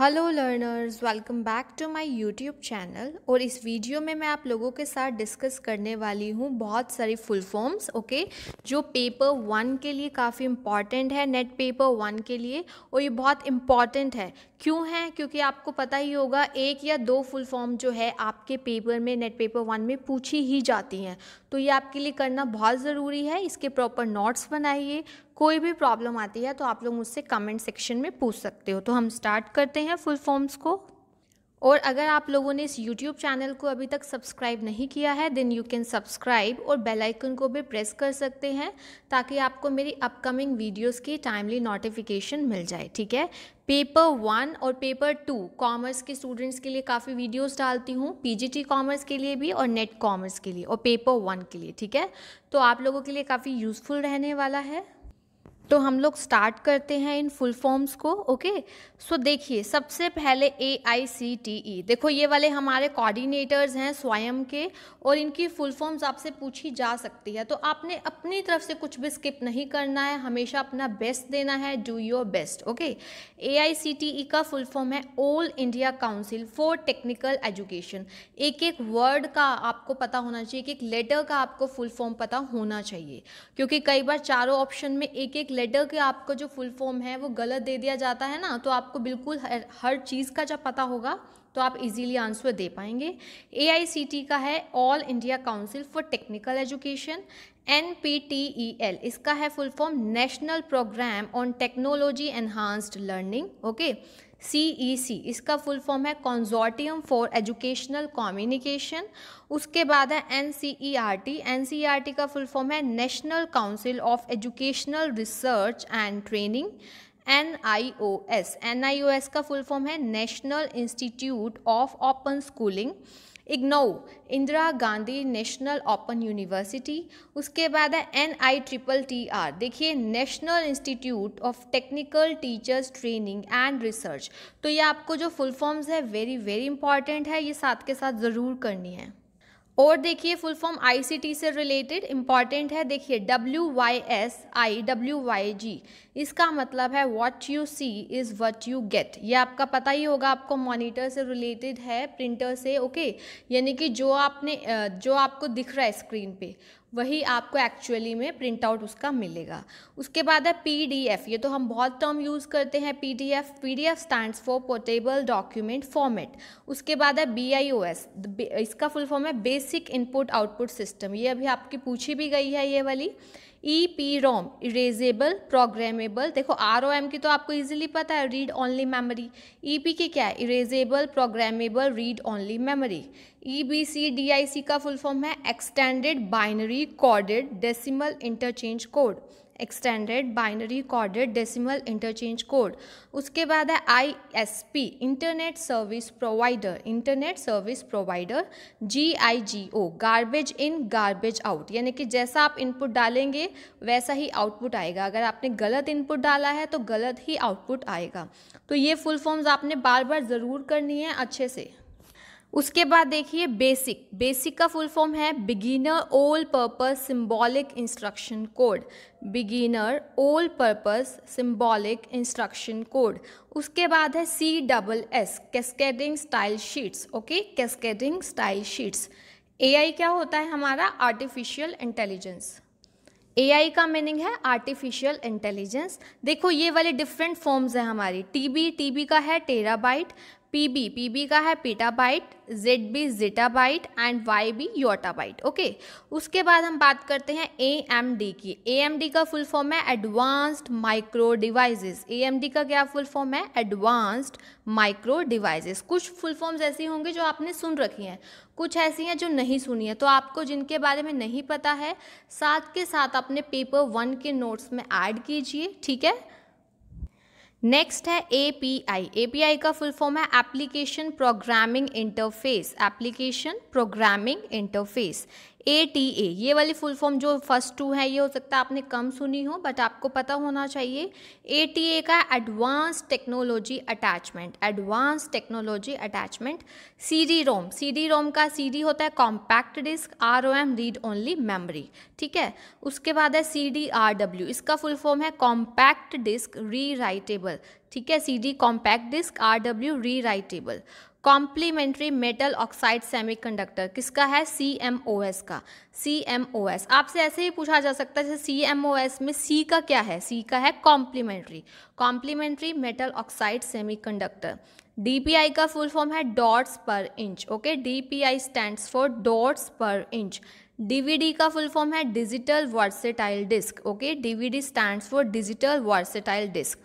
Hello learners welcome back to my YouTube channel और इस video में मैं आप लोगों के साथ डिस्कस करने वाली हूँ बहुत सारी फुल फॉर्म्स ओके जो पेपर वन के लिए काफ़ी इम्पॉर्टेंट है नेट पेपर वन के लिए और ये बहुत इम्पॉर्टेंट है क्यों है क्योंकि आपको पता ही होगा एक या दो फुल फॉर्म जो है आपके पेपर में नेट पेपर वन में पूछी ही जाती हैं तो ये आपके लिए करना बहुत ज़रूरी है इसके प्रॉपर नोट्स बनाइए कोई भी प्रॉब्लम आती है तो आप लोग मुझसे कमेंट सेक्शन में पूछ सकते हो तो हम स्टार्ट करते हैं फुल फॉर्म्स को और अगर आप लोगों ने इस YouTube चैनल को अभी तक सब्सक्राइब नहीं किया है देन यू कैन सब्सक्राइब और बेल आइकन को भी प्रेस कर सकते हैं ताकि आपको मेरी अपकमिंग वीडियोस की टाइमली नोटिफिकेशन मिल जाए ठीक है पेपर वन और पेपर टू कॉमर्स के स्टूडेंट्स के लिए काफ़ी वीडियोस डालती हूँ पीजीटी कॉमर्स के लिए भी और नेट कॉमर्स के लिए और पेपर वन के लिए ठीक है तो आप लोगों के लिए काफ़ी यूज़फुल रहने वाला है तो हम लोग स्टार्ट करते हैं इन फुल फॉर्म्स को ओके सो देखिए सबसे पहले ए आई सी टी ई देखो ये वाले हमारे कोऑर्डिनेटर्स हैं स्वयं के और इनकी फुल फॉर्म्स आपसे पूछी जा सकती है तो आपने अपनी तरफ से कुछ भी स्किप नहीं करना है हमेशा अपना बेस्ट देना है do your best okay A I C T E का फुल फॉर्म है All India Council for Technical Education एक एक वर्ड का आपको पता होना चाहिए एक एक लेटर का आपको फुल फॉर्म पता होना चाहिए क्योंकि कई बार चारों ऑप्शन में एक एक लेटर के आपका जो फुल फॉर्म है वो गलत दे दिया जाता है ना तो आपको बिल्कुल हर, हर चीज़ का जब पता होगा तो आप इजीली आंसर दे पाएंगे ए का है All India Council for Technical Education N P T E L इसका है full form National Programme on Technology Enhanced Learning okay C e इसका फुल फॉर्म है कॉन्जॉर्टियम फॉर एजुकेशनल कम्युनिकेशन उसके बाद है एन टी e e का full form है National Council of Educational Research and Training N I O S N I O S का full form है National Institute of open schooling IGNOU Indira Gandhi National Open University उसके बाद है N I triple T R देखिए National Institute of Technical Teachers Training and Research तो ये आपको जो फुल फॉर्म्स है वेरी वेरी इंपॉर्टेंट है ये साथ के साथ ज़रूर करनी है और देखिए फुल फॉर्म आईसीटी से रिलेटेड इम्पॉर्टेंट है देखिए W Y S I W Y G इसका मतलब है what you see is what you get ये आपका पता ही होगा आपको मॉनिटर से रिलेटेड है प्रिंटर से ओके यानी कि जो आपने जो आपको दिख रहा है स्क्रीन पे वही आपको एक्चुअली में प्रिंट आउट उसका मिलेगा उसके बाद है पीडीएफ ये तो हम बहुत टर्म यूज़ करते हैं PDF PDF stands for portable document format उसके बाद है बीआईओएस इसका फुल फॉर्म है बेसिक इनपुट आउटपुट सिस्टम ये अभी आपकी पूछी भी गई है ये वाली E P ROM erasable programmable देखो आर ओ एम की तो आपको ईजिली पता है read only memory E P के क्या है erasable programmable read only memory E B C D I C का फुल फॉर्म है extended binary coded decimal interchange code extended binary coded decimal interchange code उसके बाद है I S P internet service provider internet service provider G I G O garbage in garbage out यानी कि जैसा आप input डालेंगे वैसा ही आउटपुट आएगा अगर आपने गलत इनपुट डाला है तो गलत ही आउटपुट आएगा तो ये फुल फॉर्म्स आपने बार बार ज़रूर करनी है अच्छे से उसके बाद देखिए बेसिक बेसिक का फुल फॉर्म है beginner all purpose symbolic instruction code beginner all purpose symbolic instruction code उसके बाद है C double S cascading style sheets okay cascading style sheets AI क्या होता है हमारा आर्टिफिशियल इंटेलिजेंस एआई का मीनिंग है आर्टिफिशियल इंटेलिजेंस देखो ये वाले डिफरेंट फॉर्म्स हैं हमारी टीबी टीबी का है टेराबाइट पी बी का है petabyte Z B zettabyte and Y B yottabyte okay उसके बाद हम बात करते हैं ए एम डी की ए एम डी का फुल फॉर्म है advanced micro devices A M D का क्या फुल फॉर्म है एडवांस्ड माइक्रो डिवाइसेस कुछ फुल फॉर्म्स ऐसी होंगे जो आपने सुन रखी हैं कुछ ऐसी हैं जो नहीं सुनी है तो आपको जिनके बारे में नहीं पता है साथ के साथ अपने पेपर वन के नोट्स में ऐड कीजिए ठीक है नेक्स्ट है ए P I A P I का फुल फॉर्म है application programming interface application programming interface A T A ये वाली फुल फॉर्म जो फर्स्ट टू है ये हो सकता है आपने कम सुनी हो बट आपको पता होना चाहिए ए टी ए का advance technology attachment advance technology attachment C D ROM C D ROM का सी डी होता है compact disc R O M read only memory ठीक है उसके बाद है सी डी आर डब्ल्यू इसका फुल फॉर्म है कॉम्पैक्ट डिस्क री राइटेबल ठीक है C D compact disc R W rewritable complementary metal oxide semiconductor किसका है सी एम ओ एस का सी एम ओ एस आपसे ऐसे ही पूछा जा सकता है जैसे सी एम ओ एस में सी का क्या है सी का है complementary complementary metal oxide semiconductor I का फुल फॉर्म है dots per inch okay D P I stands for dots per inch DVD का फुल फॉर्म है digital versatile disc okay DVD stands for digital versatile disc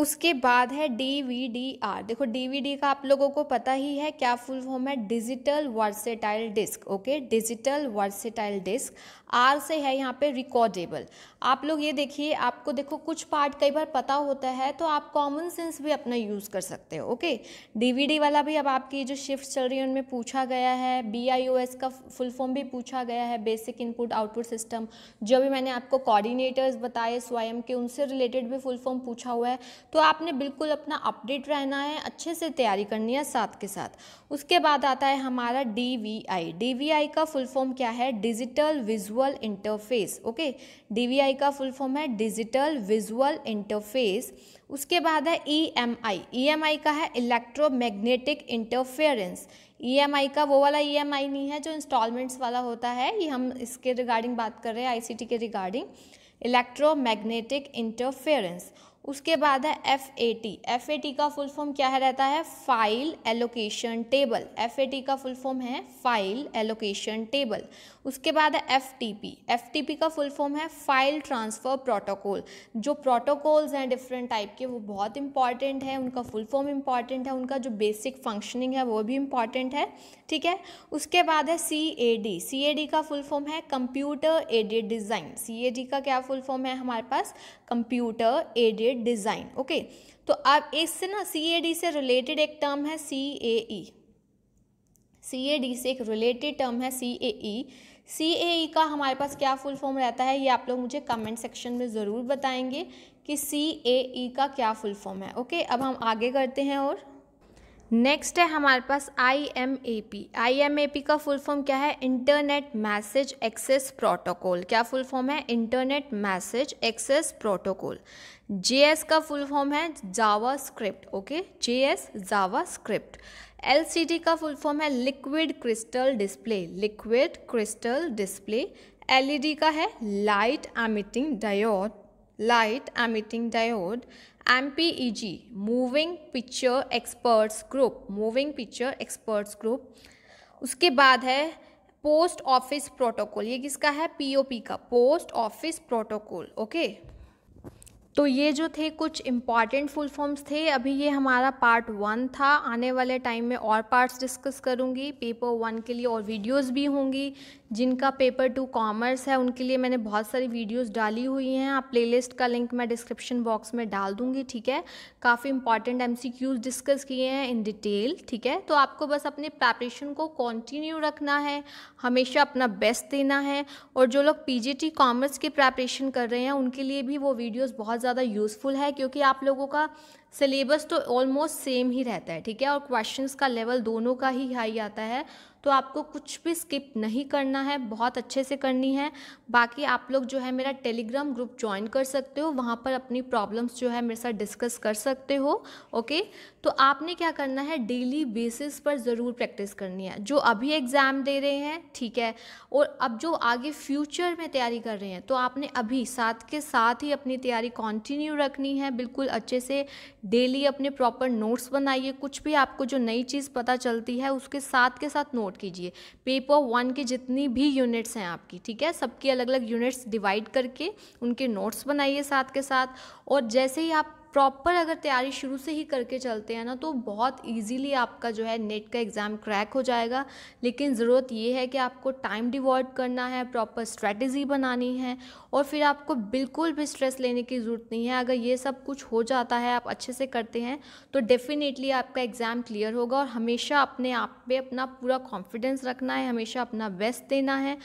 उसके बाद है D V D R देखो D का आप लोगों को पता ही है क्या फुल फॉर्म है digital versatile disc okay digital versatile disc R से है यहाँ पे रिकॉर्डेबल आप लोग ये देखिए आपको देखो कुछ पार्ट कई बार पता होता है तो आप कॉमन सेंस भी अपना यूज़ कर सकते हो ओके डीवीडी वाला भी अब आपकी जो शिफ्ट चल रही है उनमें पूछा गया है बीआईओएस का फुल फॉर्म भी पूछा गया है बेसिक इनपुट आउटपुट सिस्टम जो भी मैंने आपको कोऑर्डिनेटर्स बताए स्वयं के उनसे रिलेटेड भी फुल फॉर्म पूछा हुआ है तो आपने बिल्कुल अपना अपडेट रहना है अच्छे से तैयारी करनी है साथ के साथ उसके बाद आता है हमारा D V I D V I का फुल फॉर्म क्या है digital visual interface okay D V I का फुल फॉर्म है डिजिटल विजुअल इंटरफेस उसके बाद है ई एम आई ई एम आई का है इलेक्ट्रोमैग्नेटिक इंटरफेरेंस आई का वो वाला आई e नहीं है जो इंस्टॉलमेंट्स वाला होता है ये हम इसके रिगार्डिंग बात कर रहे हैं टी के रिगार्डिंग इलेक्ट्रोमैग्नेटिक इंटरफेरेंस उसके बाद है F A T F A T का फुल फॉर्म क्या है रहता है file allocation table F A T का फुल फॉर्म है फाइल एलोकेशन टेबल उसके बाद है F T P F T P का फुल फॉर्म है फाइल ट्रांसफ़र प्रोटोकॉल जो प्रोटोकॉल्स हैं डिफरेंट टाइप के वो बहुत इंपॉर्टेंट है उनका फुल फॉर्म इंपॉर्टेंट है उनका जो बेसिक फंक्शनिंग है वो भी इंपॉर्टेंट है ठीक है उसके बाद है C A D C A D का फुल फॉर्म है computer aided design C A D का क्या फुल फॉर्म है हमारे पास कंप्यूटर एडेड डिज़ाइन ओके तो आप इससे ना सी ए डी से रिलेटेड एक टर्म है C A E C A D से एक रिलेटेड टर्म है सी ए ई सी ए ई का हमारे पास क्या फुल फॉर्म रहता है ये आप लोग मुझे कमेंट सेक्शन में ज़रूर बताएंगे कि सी ए ई का क्या फुल फॉर्म है ओके अब हम आगे करते हैं और नेक्स्ट है हमारे पास I M A P I M A P का फुल फॉर्म क्या है इंटरनेट मैसेज एक्सेस प्रोटोकॉल क्या फुल फॉर्म है internet message access protocol J S का फुल फॉर्म है JavaScript okay J S JavaScript L C D का full form है liquid crystal display liquid crystal display L E D का है light emitting diode light emitting diode MPEG, Moving Picture Experts Group, Moving Picture Experts Group. उसके बाद है post office protocol ये किसका है पी का पोस्ट ऑफिस प्रोटोकॉल ओके तो ये जो थे कुछ इम्पॉर्टेंट फुल फॉर्म्स थे अभी ये हमारा पार्ट वन था आने वाले टाइम में और पार्ट्स डिस्कस करूँगी पेपर वन के लिए और वीडियोस भी होंगी जिनका पेपर टू कॉमर्स है उनके लिए मैंने बहुत सारी वीडियोस डाली हुई हैं आप प्लेलिस्ट का लिंक मैं डिस्क्रिप्शन बॉक्स में डाल दूंगी ठीक है काफ़ी इंपॉर्टेंट एम डिस्कस किए हैं इन डिटेल ठीक है तो आपको बस अपने प्रेपरेशन को कंटिन्यू रखना है हमेशा अपना बेस्ट देना है और जो लोग पी कॉमर्स की प्रेपरेशन कर रहे हैं उनके लिए भी वो वीडियोज़ बहुत ज़्यादा यूज़फुल है क्योंकि आप लोगों का सिलेबस तो ऑलमोस्ट सेम ही रहता है ठीक है और क्वेश्चंस का लेवल दोनों का ही हाई आता है तो आपको कुछ भी स्किप नहीं करना है बहुत अच्छे से करनी है बाकी आप लोग जो है मेरा टेलीग्राम ग्रुप ज्वाइन कर सकते हो वहाँ पर अपनी प्रॉब्लम्स जो है मेरे साथ डिस्कस कर सकते हो ओके तो आपने क्या करना है डेली बेसिस पर ज़रूर प्रैक्टिस करनी है जो अभी एग्ज़ाम दे रहे हैं ठीक है और अब जो आगे फ्यूचर में तैयारी कर रहे हैं तो आपने अभी साथ के साथ ही अपनी तैयारी कंटिन्यू रखनी है बिल्कुल अच्छे से डेली अपने प्रॉपर नोट्स बनाइए कुछ भी आपको जो नई चीज़ पता चलती है उसके साथ के साथ नोट नोट कीजिए पेपर वन की जितनी भी यूनिट्स हैं आपकी ठीक है सबकी अलग अलग यूनिट्स डिवाइड करके उनके नोट्स बनाइए साथ के साथ और जैसे ही आप प्रॉपर अगर तैयारी शुरू से ही करके चलते हैं ना तो बहुत इजीली आपका जो है नेट का एग्ज़ाम क्रैक हो जाएगा लेकिन ज़रूरत ये है कि आपको टाइम डिवॉर्ड करना है प्रॉपर स्ट्रेटजी बनानी है और फिर आपको बिल्कुल भी स्ट्रेस लेने की ज़रूरत नहीं है अगर ये सब कुछ हो जाता है आप अच्छे से करते हैं तो डेफ़िनेटली आपका एग्ज़ाम क्लियर होगा और हमेशा अपने आप पर अपना पूरा कॉन्फिडेंस रखना है हमेशा अपना बेस्ट देना है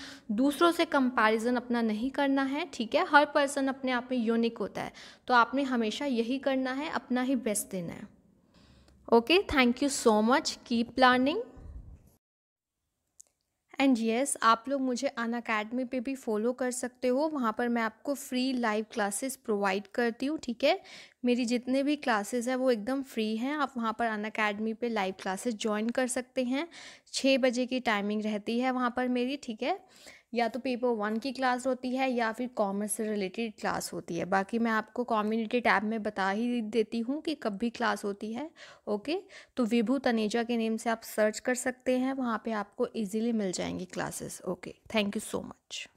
दूसरों से कंपेरिजन अपना नहीं करना है ठीक है हर पर्सन अपने आप में यूनिक होता है तो आपने हमेशा यही ही करना है अपना ही बेस्ट देना है okay thank you so much keep planning and yes yes, आप लोग मुझे अन अकेडमी पर भी फॉलो कर सकते हो वहाँ पर मैं आपको फ्री लाइव क्लासेस प्रोवाइड करती हूँ ठीक है मेरी जितने भी क्लासेस हैं वो एकदम फ्री हैं आप वहाँ पर अन अकेडमी पर लाइव क्लासेस ज्वाइन कर सकते हैं छः बजे की टाइमिंग रहती है वहाँ पर मेरी ठीक है या तो पेपर वन की क्लास होती है या फिर कॉमर्स से रिलेटेड क्लास होती है बाकी मैं आपको कम्युनिटी टैब में बता ही देती हूँ कि कब भी क्लास होती है ओके तो विभू तनेजा के नेम से आप सर्च कर सकते हैं वहाँ पे आपको इजीली मिल जाएंगी classes okay thank you so much